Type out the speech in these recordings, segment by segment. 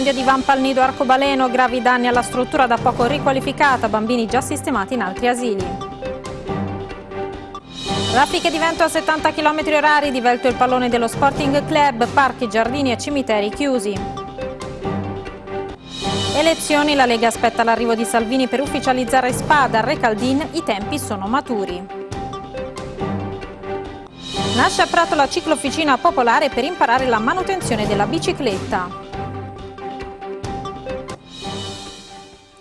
L'incendio di al nido Arcobaleno, gravi danni alla struttura da poco riqualificata, bambini già sistemati in altri asili. Raffiche di vento a 70 km orari, divelto il pallone dello Sporting Club, parchi, giardini e cimiteri chiusi. Elezioni, la Lega aspetta l'arrivo di Salvini per ufficializzare Spada, Recaldin, i tempi sono maturi. Nasce a Prato la ciclofficina popolare per imparare la manutenzione della bicicletta.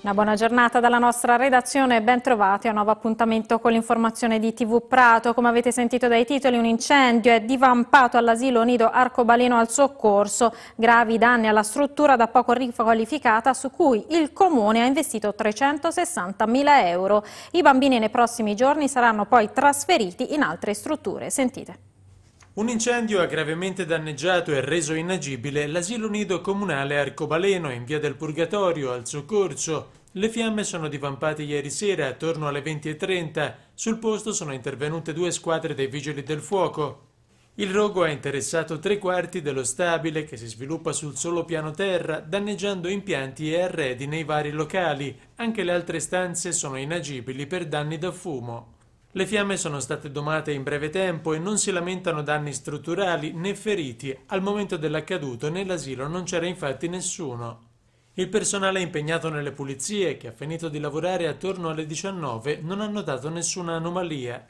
Una buona giornata dalla nostra redazione e ben a un nuovo appuntamento con l'informazione di TV Prato. Come avete sentito dai titoli, un incendio è divampato all'asilo nido Arcobaleno al soccorso. Gravi danni alla struttura da poco riqualificata su cui il Comune ha investito 360.000 euro. I bambini nei prossimi giorni saranno poi trasferiti in altre strutture. Sentite. Un incendio ha gravemente danneggiato e reso inagibile l'asilo nido comunale Arcobaleno in via del Purgatorio al Soccorso. Le fiamme sono divampate ieri sera attorno alle 20.30. Sul posto sono intervenute due squadre dei vigili del fuoco. Il rogo ha interessato tre quarti dello stabile che si sviluppa sul solo piano terra, danneggiando impianti e arredi nei vari locali. Anche le altre stanze sono inagibili per danni da fumo. Le fiamme sono state domate in breve tempo e non si lamentano danni strutturali né feriti. Al momento dell'accaduto nell'asilo non c'era infatti nessuno. Il personale impegnato nelle pulizie, che ha finito di lavorare attorno alle 19, non ha notato nessuna anomalia.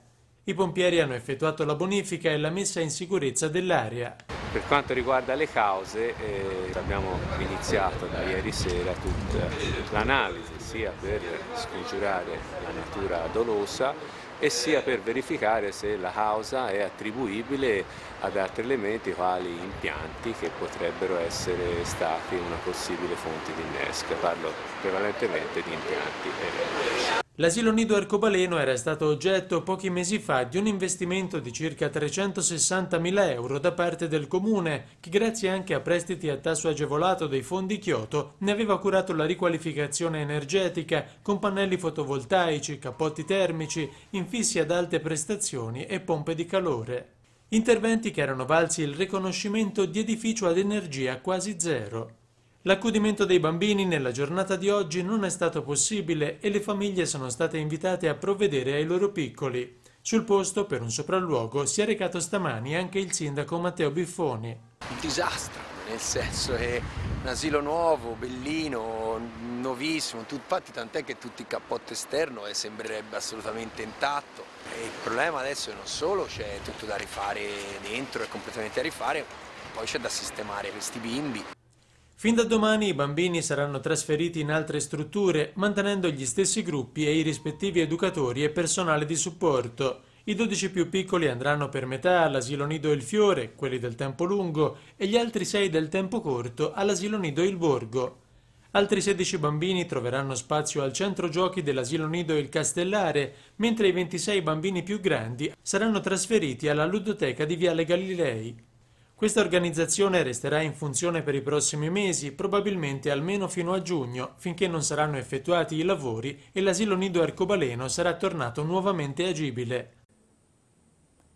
I pompieri hanno effettuato la bonifica e la messa in sicurezza dell'area. Per quanto riguarda le cause, eh, abbiamo iniziato da ieri sera tutta l'analisi sia per scongiurare la natura dolosa e sia per verificare se la causa è attribuibile ad altri elementi quali impianti che potrebbero essere stati una possibile fonte di innesco. Parlo prevalentemente di impianti elettrici. L'asilo nido Arcobaleno era stato oggetto pochi mesi fa di un investimento di circa 360.000 euro da parte del Comune, che grazie anche a prestiti a tasso agevolato dei fondi Chioto ne aveva curato la riqualificazione energetica con pannelli fotovoltaici, cappotti termici, infrastrutture infissi ad alte prestazioni e pompe di calore. Interventi che erano valsi il riconoscimento di edificio ad energia quasi zero. L'accudimento dei bambini nella giornata di oggi non è stato possibile e le famiglie sono state invitate a provvedere ai loro piccoli. Sul posto, per un sopralluogo, si è recato stamani anche il sindaco Matteo Biffoni. Un disastro, nel senso è un asilo nuovo, bellino, nuovissimo, infatti tant'è che tutto il cappotto esterno eh, sembrerebbe assolutamente intatto. E il problema adesso è non solo c'è tutto da rifare dentro, è completamente da rifare, poi c'è da sistemare questi bimbi. Fin da domani i bambini saranno trasferiti in altre strutture mantenendo gli stessi gruppi e i rispettivi educatori e personale di supporto. I 12 più piccoli andranno per metà all'asilo nido Il Fiore, quelli del tempo lungo, e gli altri 6 del tempo corto all'asilo nido Il Borgo. Altri 16 bambini troveranno spazio al centro giochi dell'asilo nido Il Castellare, mentre i 26 bambini più grandi saranno trasferiti alla ludoteca di Viale Galilei. Questa organizzazione resterà in funzione per i prossimi mesi, probabilmente almeno fino a giugno, finché non saranno effettuati i lavori e l'asilo nido arcobaleno sarà tornato nuovamente agibile.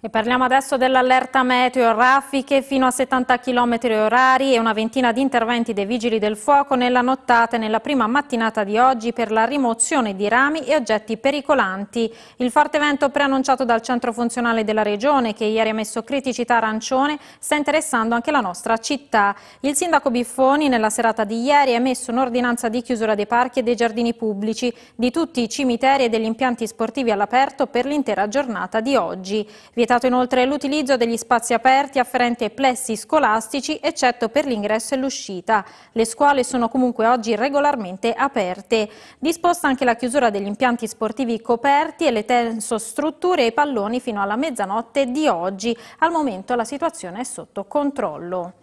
E parliamo adesso dell'allerta meteo, raffiche fino a 70 km orari e una ventina di interventi dei vigili del fuoco nella nottata e nella prima mattinata di oggi per la rimozione di rami e oggetti pericolanti. Il forte vento preannunciato dal centro funzionale della regione che ieri ha messo criticità arancione sta interessando anche la nostra città. Il sindaco Biffoni nella serata di ieri ha emesso un'ordinanza di chiusura dei parchi e dei giardini pubblici, di tutti i cimiteri e degli impianti sportivi all'aperto per l'intera giornata di oggi. Vieta vietato inoltre l'utilizzo degli spazi aperti afferenti ai plessi scolastici, eccetto per l'ingresso e l'uscita. Le scuole sono comunque oggi regolarmente aperte. Disposta anche la chiusura degli impianti sportivi coperti e le tensostrutture e i palloni fino alla mezzanotte di oggi. Al momento la situazione è sotto controllo.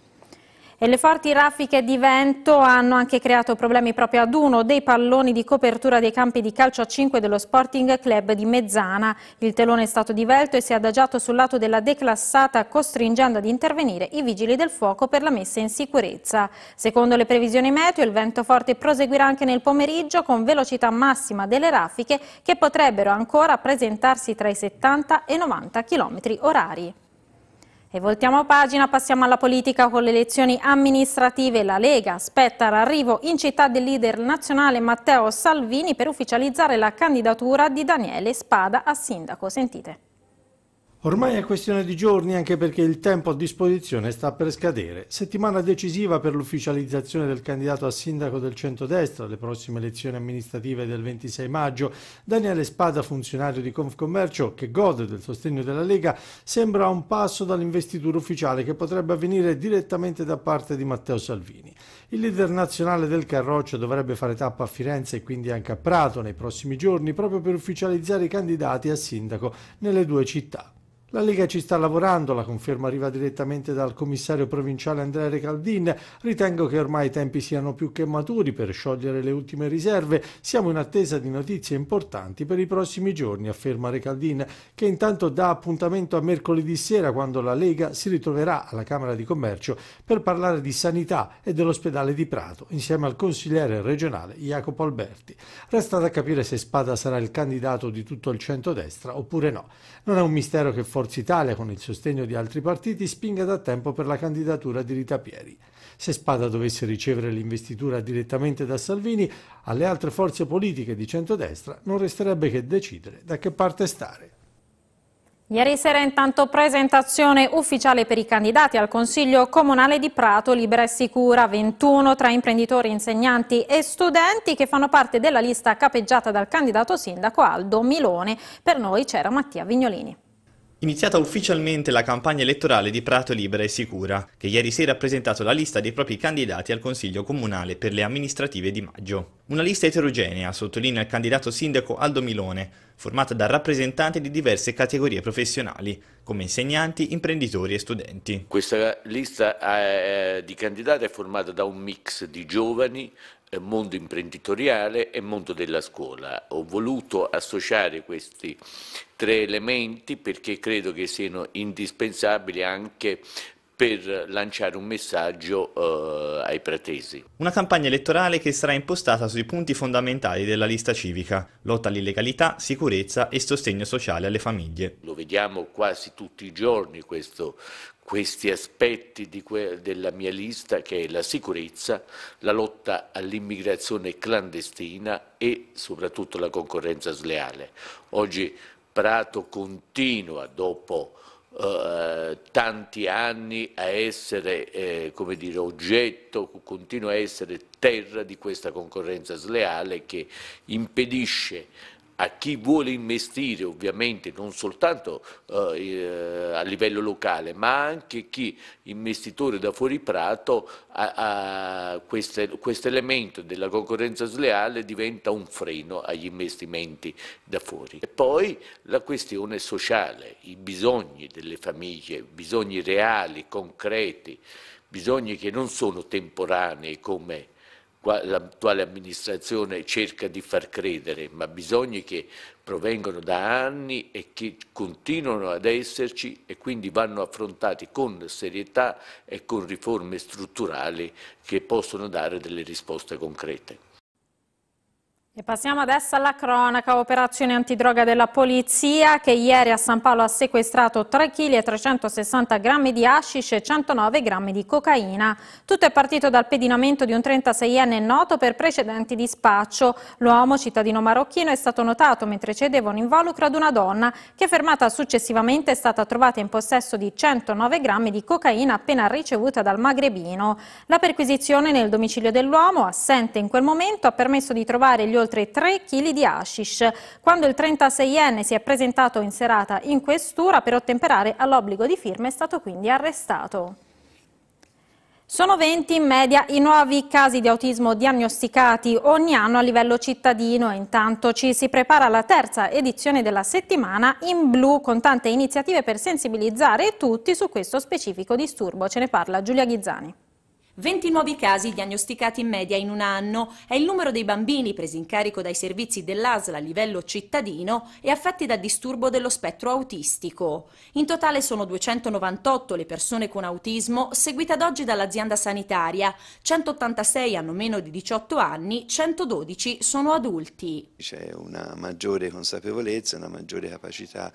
E le forti raffiche di vento hanno anche creato problemi proprio ad uno dei palloni di copertura dei campi di calcio a 5 dello Sporting Club di Mezzana. Il telone è stato divelto e si è adagiato sul lato della declassata costringendo ad intervenire i vigili del fuoco per la messa in sicurezza. Secondo le previsioni meteo il vento forte proseguirà anche nel pomeriggio con velocità massima delle raffiche che potrebbero ancora presentarsi tra i 70 e 90 km orari. E voltiamo pagina, passiamo alla politica con le elezioni amministrative. La Lega spetta l'arrivo in città del leader nazionale Matteo Salvini per ufficializzare la candidatura di Daniele Spada a sindaco. Sentite. Ormai è questione di giorni anche perché il tempo a disposizione sta per scadere. Settimana decisiva per l'ufficializzazione del candidato a sindaco del centrodestra alle prossime elezioni amministrative del 26 maggio. Daniele Spada, funzionario di Confcommercio, che gode del sostegno della Lega, sembra a un passo dall'investitura ufficiale che potrebbe avvenire direttamente da parte di Matteo Salvini. Il leader nazionale del Carroccio dovrebbe fare tappa a Firenze e quindi anche a Prato nei prossimi giorni proprio per ufficializzare i candidati a sindaco nelle due città. La Lega ci sta lavorando, la conferma arriva direttamente dal commissario provinciale Andrea Recaldin. Ritengo che ormai i tempi siano più che maturi per sciogliere le ultime riserve. Siamo in attesa di notizie importanti per i prossimi giorni, afferma Recaldin, che intanto dà appuntamento a mercoledì sera quando la Lega si ritroverà alla Camera di Commercio per parlare di sanità e dell'ospedale di Prato, insieme al consigliere regionale Jacopo Alberti. Resta da capire se Spada sarà il candidato di tutto il centrodestra oppure no. Non è un mistero che forse Forza Italia, con il sostegno di altri partiti, spinga da tempo per la candidatura di Rita Pieri. Se Spada dovesse ricevere l'investitura direttamente da Salvini, alle altre forze politiche di centrodestra non resterebbe che decidere da che parte stare. Ieri sera intanto presentazione ufficiale per i candidati al Consiglio Comunale di Prato, Libera e Sicura, 21 tra imprenditori, insegnanti e studenti che fanno parte della lista capeggiata dal candidato sindaco Aldo Milone. Per noi c'era Mattia Vignolini. Iniziata ufficialmente la campagna elettorale di Prato Libera e Sicura, che ieri sera ha presentato la lista dei propri candidati al Consiglio Comunale per le amministrative di maggio. Una lista eterogenea, sottolinea il candidato sindaco Aldo Milone, formata da rappresentanti di diverse categorie professionali, come insegnanti, imprenditori e studenti. Questa lista eh, di candidati è formata da un mix di giovani, eh, mondo imprenditoriale e mondo della scuola. Ho voluto associare questi tre elementi perché credo che siano indispensabili anche per lanciare un messaggio eh, ai pretesi. Una campagna elettorale che sarà impostata sui punti fondamentali della lista civica, lotta all'illegalità, sicurezza e sostegno sociale alle famiglie. Lo vediamo quasi tutti i giorni questo, questi aspetti que della mia lista che è la sicurezza, la lotta all'immigrazione clandestina e soprattutto la concorrenza sleale. Oggi Prato continua dopo eh, tanti anni a essere eh, come dire, oggetto, continua a essere terra di questa concorrenza sleale che impedisce a chi vuole investire ovviamente non soltanto eh, eh, a livello locale ma anche chi investitore da fuori prato questo elemento della concorrenza sleale diventa un freno agli investimenti da fuori. E poi la questione sociale, i bisogni delle famiglie, bisogni reali, concreti, bisogni che non sono temporanei come l'attuale amministrazione cerca di far credere, ma bisogni che provengono da anni e che continuano ad esserci e quindi vanno affrontati con serietà e con riforme strutturali che possono dare delle risposte concrete. E passiamo adesso alla cronaca, operazione antidroga della polizia che ieri a San Paolo ha sequestrato 3 kg e 360 grammi di hashish e 109 grammi di cocaina. Tutto è partito dal pedinamento di un 36enne noto per precedenti di spaccio. L'uomo, cittadino marocchino, è stato notato mentre cedeva un involucro ad una donna che fermata successivamente è stata trovata in possesso di 109 grammi di cocaina appena ricevuta dal magrebino. La perquisizione nel domicilio dell'uomo, assente in quel momento, ha permesso di trovare gli oltre oltre 3 kg di hashish, quando il 36enne si è presentato in serata in questura per ottemperare all'obbligo di firma è stato quindi arrestato. Sono 20 in media i nuovi casi di autismo diagnosticati ogni anno a livello cittadino. e Intanto ci si prepara la terza edizione della settimana in blu con tante iniziative per sensibilizzare tutti su questo specifico disturbo. Ce ne parla Giulia Ghizzani. 20 nuovi casi diagnosticati in media in un anno è il numero dei bambini presi in carico dai servizi dell'ASL a livello cittadino e affetti da disturbo dello spettro autistico. In totale sono 298 le persone con autismo seguite ad oggi dall'azienda sanitaria, 186 hanno meno di 18 anni, 112 sono adulti. C'è una maggiore consapevolezza, una maggiore capacità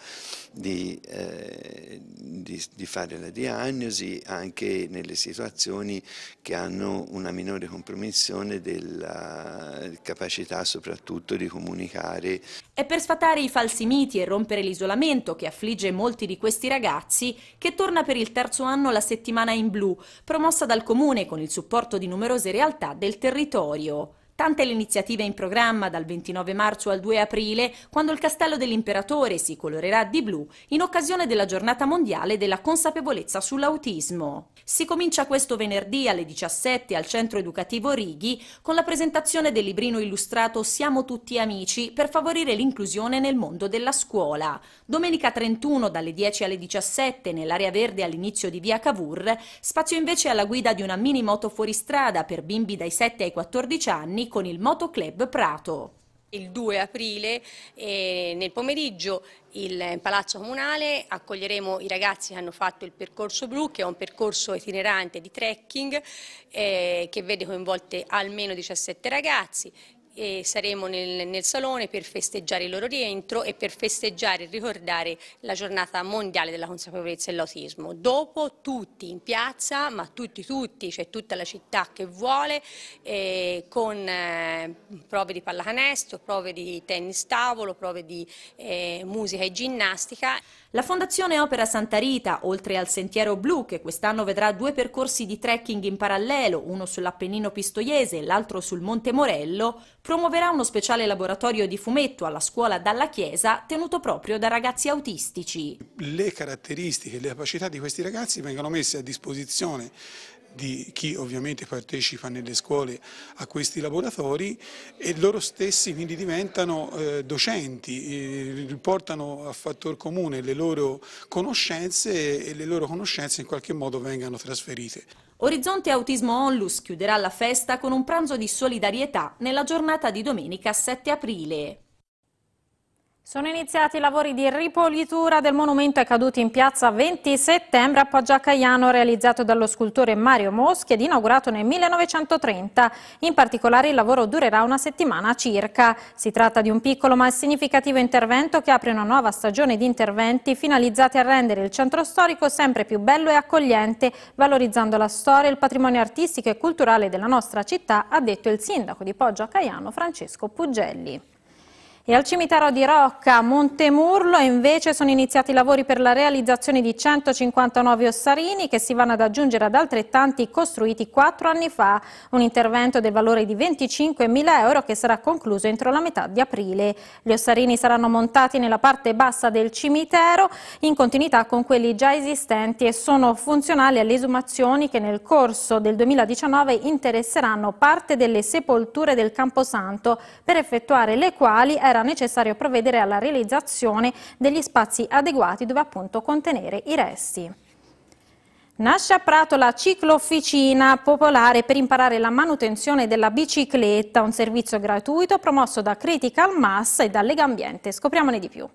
di, eh, di, di fare la diagnosi anche nelle situazioni che hanno una minore compromissione della capacità soprattutto di comunicare. È per sfatare i falsi miti e rompere l'isolamento che affligge molti di questi ragazzi che torna per il terzo anno la settimana in blu, promossa dal comune con il supporto di numerose realtà del territorio. Nonostante le iniziative in programma dal 29 marzo al 2 aprile, quando il Castello dell'Imperatore si colorerà di blu in occasione della giornata mondiale della consapevolezza sull'autismo. Si comincia questo venerdì alle 17 al Centro Educativo Righi con la presentazione del librino illustrato Siamo tutti amici per favorire l'inclusione nel mondo della scuola. Domenica 31 dalle 10 alle 17 nell'area verde all'inizio di via Cavour, spazio invece alla guida di una mini moto fuoristrada per bimbi dai 7 ai 14 anni con il Motoclub Prato. Il 2 aprile eh, nel pomeriggio il Palazzo Comunale accoglieremo i ragazzi che hanno fatto il percorso blu che è un percorso itinerante di trekking eh, che vede coinvolte almeno 17 ragazzi e saremo nel, nel, salone per festeggiare il loro rientro e per festeggiare e ricordare la giornata mondiale della consapevolezza e dell'autismo. Dopo tutti in piazza, ma tutti tutti, cioè tutta la città che vuole, eh, con eh, prove di pallacanestro, prove di tennis tavolo, prove di eh, musica e ginnastica. La Fondazione Opera Santa Rita, oltre al Sentiero Blu, che quest'anno vedrà due percorsi di trekking in parallelo, uno sull'Appennino Pistoiese e l'altro sul Monte Morello, promuoverà uno speciale laboratorio di fumetto alla scuola Dalla Chiesa, tenuto proprio da ragazzi autistici. Le caratteristiche, e le capacità di questi ragazzi vengono messe a disposizione di chi ovviamente partecipa nelle scuole a questi laboratori e loro stessi quindi diventano eh, docenti, eh, portano a fattor comune le loro conoscenze e le loro conoscenze in qualche modo vengano trasferite. Orizzonte Autismo Onlus chiuderà la festa con un pranzo di solidarietà nella giornata di domenica 7 aprile. Sono iniziati i lavori di ripolitura del monumento ai caduti in piazza 20 settembre a Poggia Caiano realizzato dallo scultore Mario Moschi ed inaugurato nel 1930. In particolare il lavoro durerà una settimana circa. Si tratta di un piccolo ma significativo intervento che apre una nuova stagione di interventi finalizzati a rendere il centro storico sempre più bello e accogliente, valorizzando la storia, e il patrimonio artistico e culturale della nostra città, ha detto il sindaco di Poggia Caiano Francesco Pugelli. E al cimitero di Rocca, Montemurlo, invece sono iniziati i lavori per la realizzazione di 159 ossarini che si vanno ad aggiungere ad altrettanti costruiti quattro anni fa. Un intervento del valore di 25.000 euro che sarà concluso entro la metà di aprile. Gli ossarini saranno montati nella parte bassa del cimitero in continuità con quelli già esistenti e sono funzionali alle esumazioni che nel corso del 2019 interesseranno parte delle sepolture del Camposanto per effettuare le quali è era necessario provvedere alla realizzazione degli spazi adeguati dove appunto contenere i resti. Nasce a Prato la ciclofficina popolare per imparare la manutenzione della bicicletta, un servizio gratuito promosso da Critical Mass e da Legambiente. Scopriamone di più.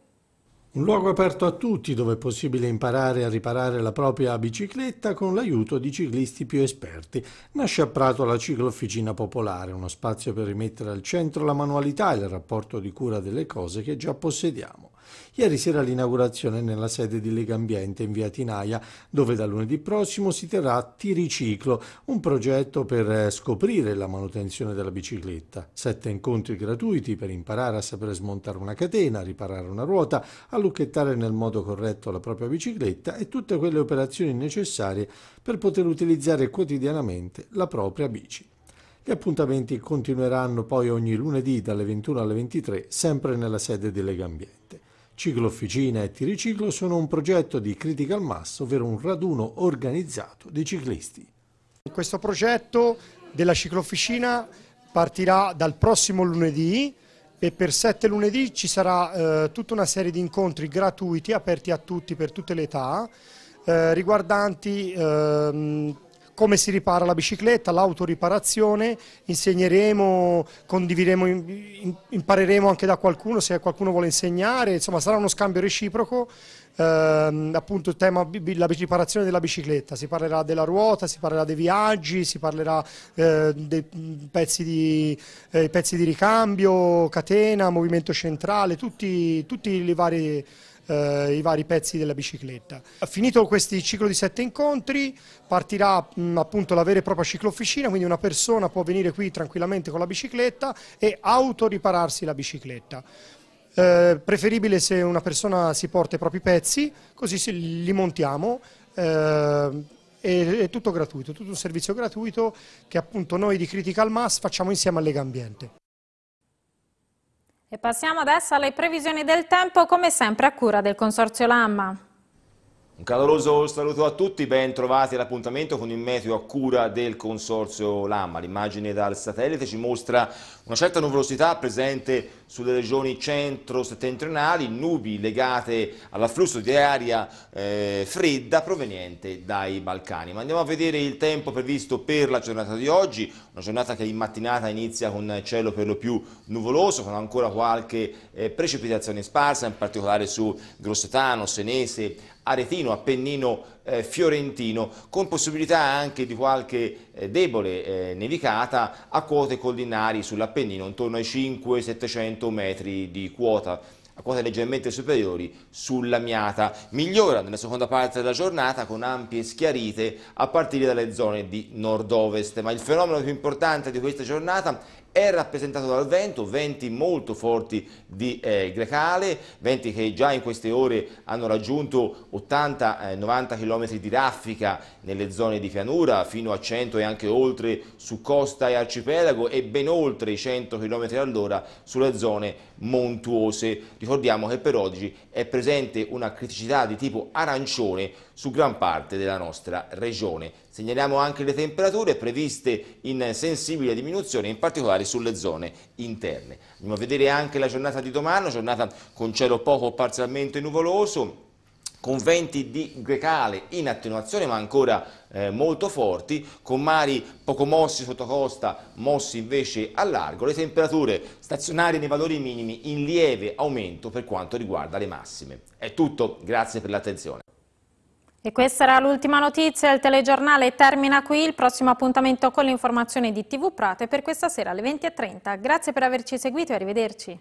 Un luogo aperto a tutti dove è possibile imparare a riparare la propria bicicletta con l'aiuto di ciclisti più esperti. Nasce a Prato la Ciclofficina Popolare, uno spazio per rimettere al centro la manualità e il rapporto di cura delle cose che già possediamo. Ieri sera l'inaugurazione nella sede di Lega Ambiente in via Tinaia, dove da lunedì prossimo si terrà Tiriciclo, un progetto per eh, scoprire la manutenzione della bicicletta. Sette incontri gratuiti per imparare a sapere smontare una catena, riparare una ruota, a lucchettare nel modo corretto la propria bicicletta e tutte quelle operazioni necessarie per poter utilizzare quotidianamente la propria bici. Gli appuntamenti continueranno poi ogni lunedì dalle 21 alle 23, sempre nella sede di Lega Ambiente. Ciclofficina e Tiriciclo sono un progetto di Critical Mass, ovvero un raduno organizzato dei ciclisti. Questo progetto della ciclofficina partirà dal prossimo lunedì e per sette lunedì ci sarà eh, tutta una serie di incontri gratuiti aperti a tutti per tutte le età eh, riguardanti eh, come si ripara la bicicletta, l'autoriparazione, insegneremo, condivideremo, impareremo anche da qualcuno se qualcuno vuole insegnare, insomma sarà uno scambio reciproco, ehm, appunto il tema la riparazione della bicicletta, si parlerà della ruota, si parlerà dei viaggi, si parlerà eh, dei mm, pezzi di, eh, pezzi di, ricambio, catena, movimento centrale, tutti, tutti i vari eh, i vari pezzi della bicicletta. Finito questo ciclo di sette incontri partirà mh, mm, appunto la vera e propria ciclofficina, quindi una persona può venire qui tranquillamente con la bicicletta e autoripararsi la bicicletta. Eh, preferibile se una persona si porta i propri pezzi, così li montiamo. Eh, è tutto gratuito, tutto un servizio gratuito che appunto noi di Critical Mass facciamo insieme a Lega Ambiente. E passiamo adesso alle previsioni del tempo, come sempre a cura del Consorzio Lamma. Un caloroso saluto a tutti, ben trovati all'appuntamento con il meteo a cura del Consorzio Lamma. L'immagine dal satellite ci mostra una certa nuvolosità presente sulle regioni centro-settentrionali, nubi legate all'afflusso di aria eh, fredda proveniente dai Balcani. Ma andiamo a vedere il tempo previsto per la giornata di oggi, una giornata che in mattinata inizia con cielo per lo più nuvoloso, con ancora qualche eh, precipitazione sparsa, in particolare su Grossetano, Senese, Aretino, Appennino eh, Fiorentino, con possibilità anche di qualche eh, debole eh, nevicata a quote collinari sull'Appennino, intorno ai 5-700 metri di quota a quote leggermente superiori sulla Miata. Migliora nella seconda parte della giornata con ampie schiarite a partire dalle zone di nord-ovest, ma il fenomeno più importante di questa giornata è rappresentato dal vento, venti molto forti di eh, Grecale, venti che già in queste ore hanno raggiunto 80-90 km eh, di raffica nelle zone di pianura, fino a 100 e anche oltre su costa e arcipelago e ben oltre i 100 km all'ora sulle zone montuose. Ricordiamo che per oggi è presente una criticità di tipo arancione su gran parte della nostra regione. Segnaliamo anche le temperature previste in sensibile diminuzione, in particolare sulle zone interne. Andiamo a vedere anche la giornata di domani, giornata con cielo poco o parzialmente nuvoloso, con venti di grecale in attenuazione ma ancora eh, molto forti, con mari poco mossi sotto costa, mossi invece a largo, le temperature stazionarie nei valori minimi in lieve aumento per quanto riguarda le massime. È tutto, grazie per l'attenzione. E questa era l'ultima notizia, il telegiornale termina qui, il prossimo appuntamento con l'informazione di TV Prato è per questa sera alle 20.30. Grazie per averci seguito e arrivederci.